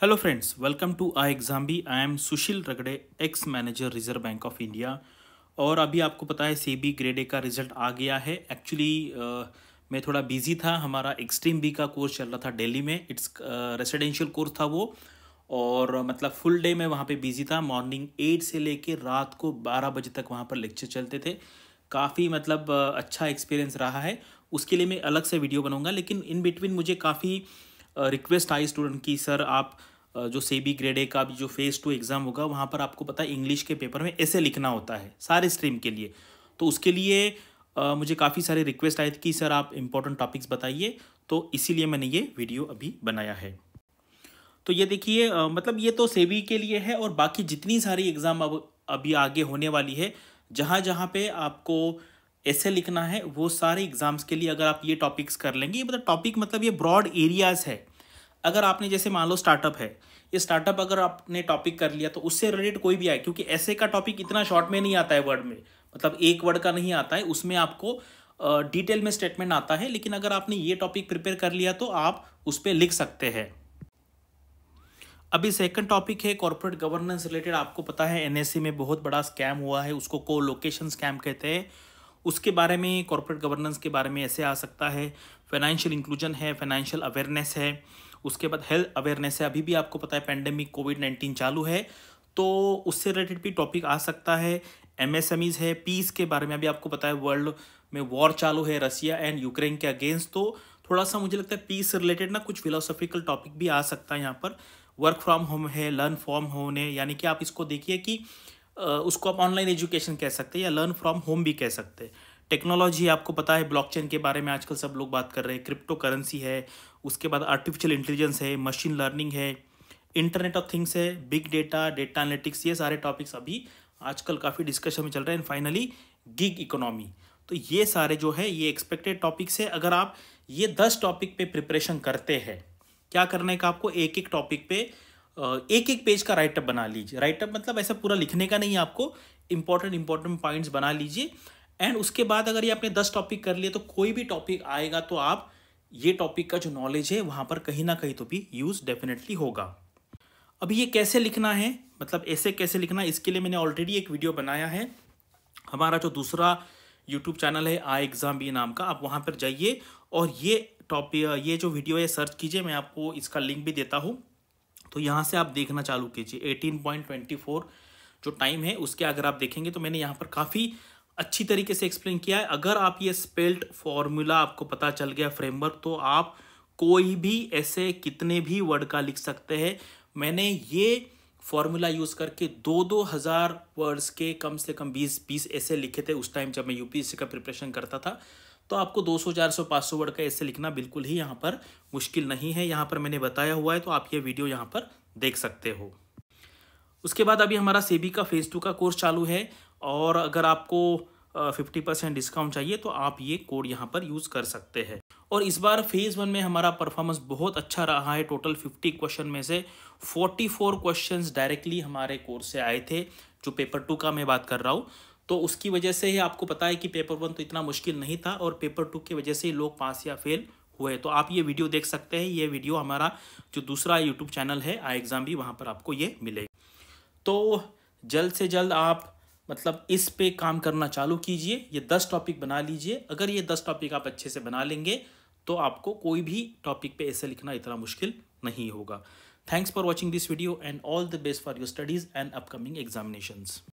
hello friends welcome to I exam B I am Sushil Ragade ex manager Reserve Bank of India और अभी आपको पता है सी बी ग्रेड ए का result आ गया है एक्चुअली uh, मैं थोड़ा बिजी था हमारा एक्सट्रीम बी का कोर्स चल रहा था दिल्ली में इट्स रेसिडेंशियल कोर्स था वो और uh, मतलब फुल डे मैं वहाँ पे बिजी था मॉर्निंग एट से लेके रात को बारह बजे तक वहाँ पर लेक्चर चलते थे काफ़ी मतलब uh, अच्छा एक्सपीरियंस रहा है उसके लिए मैं अलग से वीडियो बनाऊँगा लेकिन इन बिटवीन मुझे काफ़ी uh, रिक्वेस्ट आई स्टूडेंट की सर आप जो सेबी ग्रेड ए का जो फेज़ टू एग्ज़ाम होगा वहाँ पर आपको पता है इंग्लिश के पेपर में ऐसे लिखना होता है सारे स्ट्रीम के लिए तो उसके लिए आ, मुझे काफ़ी सारे रिक्वेस्ट आए थे कि सर आप इम्पोर्टेंट टॉपिक्स बताइए तो इसीलिए मैंने ये वीडियो अभी बनाया है तो ये देखिए मतलब ये तो सेबी के लिए है और बाकी जितनी सारी एग्ज़ाम अब अभी आगे होने वाली है जहाँ जहाँ पे आपको ऐसे लिखना है वो सारे एग्ज़ाम्स के लिए अगर आप ये टॉपिक्स कर लेंगे ये मतलब टॉपिक मतलब ये ब्रॉड एरियाज़ है अगर आपने जैसे मान लो स्टार्टअप है ये स्टार्टअप अगर आपने टॉपिक कर लिया तो उससे रिलेटेड कोई भी आए क्योंकि ऐसे का टॉपिक इतना शॉर्ट में नहीं आता है वर्ड में मतलब एक वर्ड का नहीं आता है उसमें आपको डिटेल में स्टेटमेंट आता है लेकिन अगर आपने ये टॉपिक प्रिपेयर कर लिया तो आप उस पर लिख सकते हैं अभी सेकंड टॉपिक है कॉर्पोरेट गवर्नेंस रिलेटेड आपको पता है एनएससी e में बहुत बड़ा स्कैम हुआ है उसको को लोकेशन स्कैम कहते हैं उसके बारे में कॉर्पोरेट गवर्नेंस के बारे में ऐसे आ सकता है फाइनेंशियल इंक्लूजन है फाइनेंशियल अवेयरनेस है उसके बाद हेल्थ अवेयरनेस है अभी भी आपको पता है पैंडेमिक कोविड नाइन्टीन चालू है तो उससे रिलेटेड भी टॉपिक आ सकता है एमएसएमईज है पीस के बारे में अभी आपको पता है वर्ल्ड में वॉर चालू है रसिया एंड यूक्रेन के अगेंस्ट तो थोड़ा सा मुझे लगता है पीस रिलेटेड ना कुछ फिलोसॉफिकल टॉपिक भी आ सकता है यहाँ पर वर्क फ्रॉम होम है लर्न फ्रॉम होम है यानी कि आप इसको देखिए कि उसको आप ऑनलाइन एजुकेशन कह सकते हैं या लर्न फ्रॉम होम भी कह सकते हैं टेक्नोलॉजी आपको पता है ब्लॉकचेन के बारे में आजकल सब लोग बात कर रहे हैं क्रिप्टो करेंसी है उसके बाद आर्टिफिशियल इंटेलिजेंस है मशीन लर्निंग है इंटरनेट ऑफ थिंग्स है बिग डेटा डेटा एनालिटिक्स ये सारे टॉपिक्स अभी आजकल काफ़ी डिस्कशन में चल रहे हैं एंड फाइनली गिग इकोनॉमी तो ये सारे जो है ये एक्सपेक्टेड टॉपिक्स है अगर आप ये दस टॉपिक पे प्रिपरेशन करते हैं क्या करने का आपको एक एक टॉपिक पे एक एक पेज का राइटअप बना लीजिए राइटअप मतलब ऐसा पूरा लिखने का नहीं आपको इंपॉर्टेंट इंपॉर्टेंट पॉइंट्स बना लीजिए एंड उसके बाद अगर ये आपने दस टॉपिक कर लिए तो कोई भी टॉपिक आएगा तो आप ये टॉपिक का जो नॉलेज है वहाँ पर कहीं ना कहीं तो भी यूज़ डेफिनेटली होगा अभी ये कैसे लिखना है मतलब ऐसे कैसे लिखना है इसके लिए मैंने ऑलरेडी एक वीडियो बनाया है हमारा जो दूसरा यूट्यूब चैनल है आई एग्ज़ाम बी नाम का आप वहाँ पर जाइए और ये टॉपिक ये जो वीडियो है सर्च कीजिए मैं आपको इसका लिंक भी देता हूँ तो यहाँ से आप देखना चालू कीजिए एटीन पॉइंट ट्वेंटी फोर जो टाइम है उसके अगर आप देखेंगे तो मैंने यहाँ पर काफ़ी अच्छी तरीके से एक्सप्लेन किया है अगर आप ये स्पेल्ट फॉर्मूला आपको पता चल गया फ्रेमवर्क तो आप कोई भी ऐसे कितने भी वर्ड का लिख सकते हैं मैंने ये फॉर्मूला यूज़ करके दो दो हज़ार वर्ड्स के कम से कम बीस बीस ऐसे लिखे थे उस टाइम जब मैं यूपीएससी का प्रिपरेशन करता था तो आपको 200 400 500 वर्ड का ऐसे लिखना बिल्कुल ही यहाँ पर मुश्किल नहीं है यहाँ पर मैंने बताया हुआ है तो आप ये वीडियो यहाँ पर देख सकते हो उसके बाद अभी हमारा सेबी का फेज़ टू का कोर्स चालू है और अगर आपको फिफ्टी परसेंट डिस्काउंट चाहिए तो आप ये कोड यहाँ पर यूज़ कर सकते हैं और इस बार फेज़ वन में हमारा परफॉर्मेंस बहुत अच्छा रहा है टोटल फिफ्टी क्वेश्चन में से फोर्टी फोर क्वेश्चन डायरेक्टली हमारे कोर्स से आए थे जो पेपर टू का मैं बात कर रहा हूँ तो उसकी वजह से ही आपको पता है कि पेपर वन तो इतना मुश्किल नहीं था और पेपर टू की वजह से लोग पास या फेल हुए तो आप ये वीडियो देख सकते हैं ये वीडियो हमारा जो दूसरा यूट्यूब चैनल है आई एग्ज़ाम भी वहाँ पर आपको ये मिलेगी तो जल्द से जल्द आप मतलब इस पे काम करना चालू कीजिए ये दस टॉपिक बना लीजिए अगर ये दस टॉपिक आप अच्छे से बना लेंगे तो आपको कोई भी टॉपिक पे ऐसे लिखना इतना मुश्किल नहीं होगा thanks for watching this video and all the best for your studies and upcoming examinations